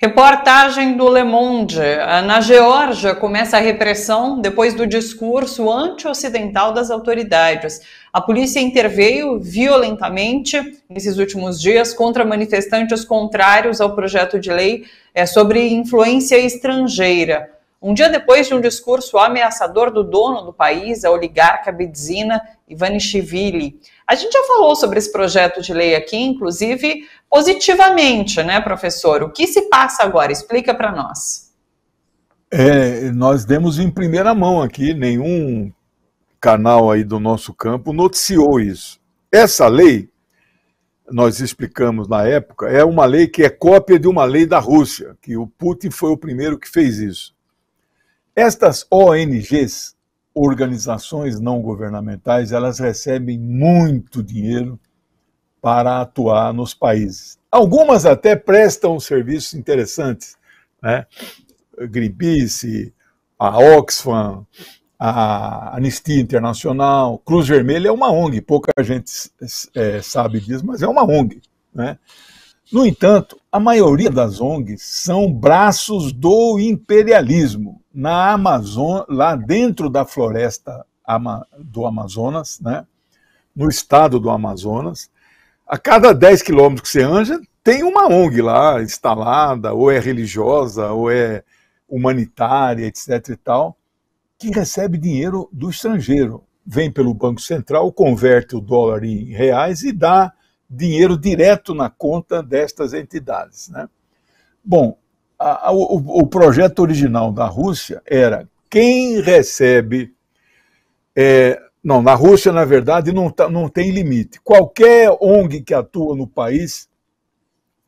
Reportagem do Le Monde. Ah, na Geórgia começa a repressão depois do discurso anti-ocidental das autoridades. A polícia interveio violentamente nesses últimos dias contra manifestantes contrários ao projeto de lei eh, sobre influência estrangeira. Um dia depois de um discurso ameaçador do dono do país, a oligarca Bedzina Ivanishvili. A gente já falou sobre esse projeto de lei aqui, inclusive positivamente, né, professor? O que se passa agora? Explica para nós. É, nós demos em primeira mão aqui, nenhum canal aí do nosso campo noticiou isso. Essa lei, nós explicamos na época, é uma lei que é cópia de uma lei da Rússia, que o Putin foi o primeiro que fez isso. Estas ONGs organizações não governamentais elas recebem muito dinheiro para atuar nos países. Algumas até prestam serviços interessantes, né? Gribice, a Oxfam, a Anistia Internacional, Cruz Vermelha é uma ONG, pouca gente é, sabe disso, mas é uma ONG. Né? No entanto, a maioria das ONGs são braços do imperialismo na lá dentro da floresta do Amazonas, né? no estado do Amazonas. A cada 10 quilômetros que você anja, tem uma ONG lá instalada, ou é religiosa, ou é humanitária, etc. e tal, que recebe dinheiro do estrangeiro. Vem pelo Banco Central, converte o dólar em reais e dá dinheiro direto na conta destas entidades. Né? Bom, a, a, o, o, projeto original da Rússia era quem recebe. É, não, na Rússia, na verdade, não, tá, não tem limite. Qualquer ONG que atua no país,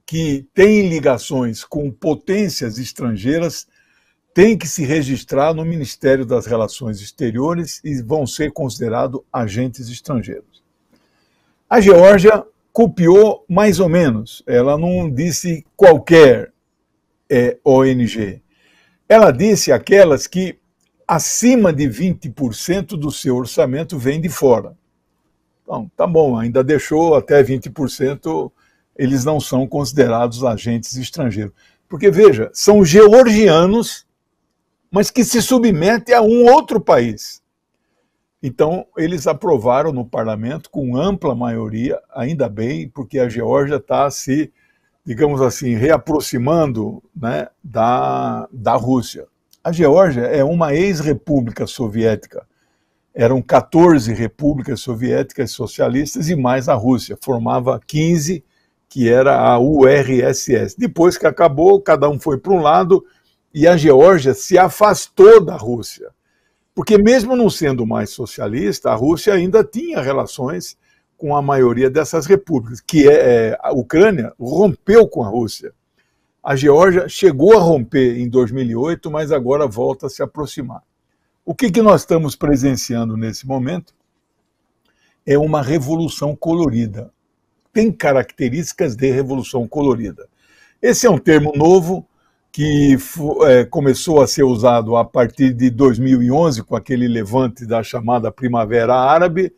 que tem ligações com potências estrangeiras, tem que se registrar no Ministério das Relações Exteriores e vão ser considerados agentes estrangeiros. A Geórgia copiou mais ou menos, ela não disse qualquer é, ONG. Ela disse aquelas que acima de 20% do seu orçamento vem de fora. Então, tá bom, ainda deixou até 20%, eles não são considerados agentes estrangeiros. Porque, veja, são georgianos, mas que se submetem a um outro país. Então, eles aprovaram no parlamento, com ampla maioria, ainda bem, porque a Geórgia está se digamos assim, reaproximando né, da, da Rússia. A Geórgia é uma ex-república soviética. Eram 14 repúblicas soviéticas socialistas e mais a Rússia. Formava 15, que era a URSS. Depois que acabou, cada um foi para um lado e a Geórgia se afastou da Rússia. Porque, mesmo não sendo mais socialista, a Rússia ainda tinha relações com a maioria dessas repúblicas, que é, é a Ucrânia rompeu com a Rússia. A Geórgia chegou a romper em 2008, mas agora volta a se aproximar. O que, que nós estamos presenciando nesse momento é uma revolução colorida. Tem características de revolução colorida. Esse é um termo novo que é, começou a ser usado a partir de 2011, com aquele levante da chamada Primavera Árabe,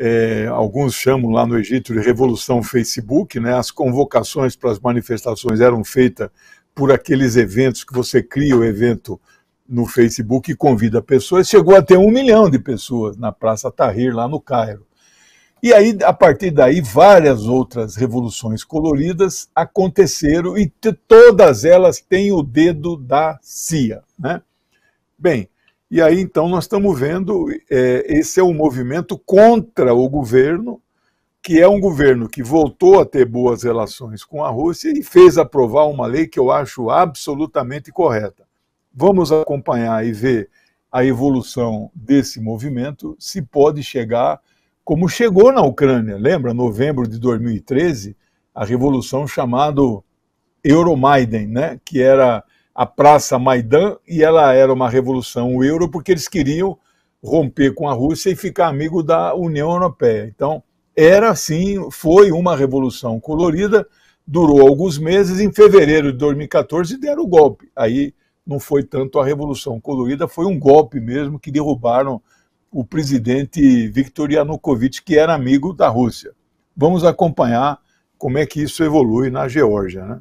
é, alguns chamam lá no Egito de revolução Facebook, né? As convocações para as manifestações eram feitas por aqueles eventos que você cria o evento no Facebook e convida pessoas. Chegou a ter um milhão de pessoas na Praça Tahrir, lá no Cairo. E aí, a partir daí, várias outras revoluções coloridas aconteceram e todas elas têm o dedo da CIA. Né? Bem, e aí, então, nós estamos vendo, é, esse é um movimento contra o governo, que é um governo que voltou a ter boas relações com a Rússia e fez aprovar uma lei que eu acho absolutamente correta. Vamos acompanhar e ver a evolução desse movimento, se pode chegar como chegou na Ucrânia. Lembra, novembro de 2013, a revolução chamada Euromaidan, né, que era a Praça Maidan e ela era uma revolução euro porque eles queriam romper com a Rússia e ficar amigo da União Europeia. Então, era sim, foi uma revolução colorida, durou alguns meses, em fevereiro de 2014 deram o golpe. Aí não foi tanto a revolução colorida, foi um golpe mesmo que derrubaram o presidente Viktor Yanukovych, que era amigo da Rússia. Vamos acompanhar como é que isso evolui na Geórgia, né?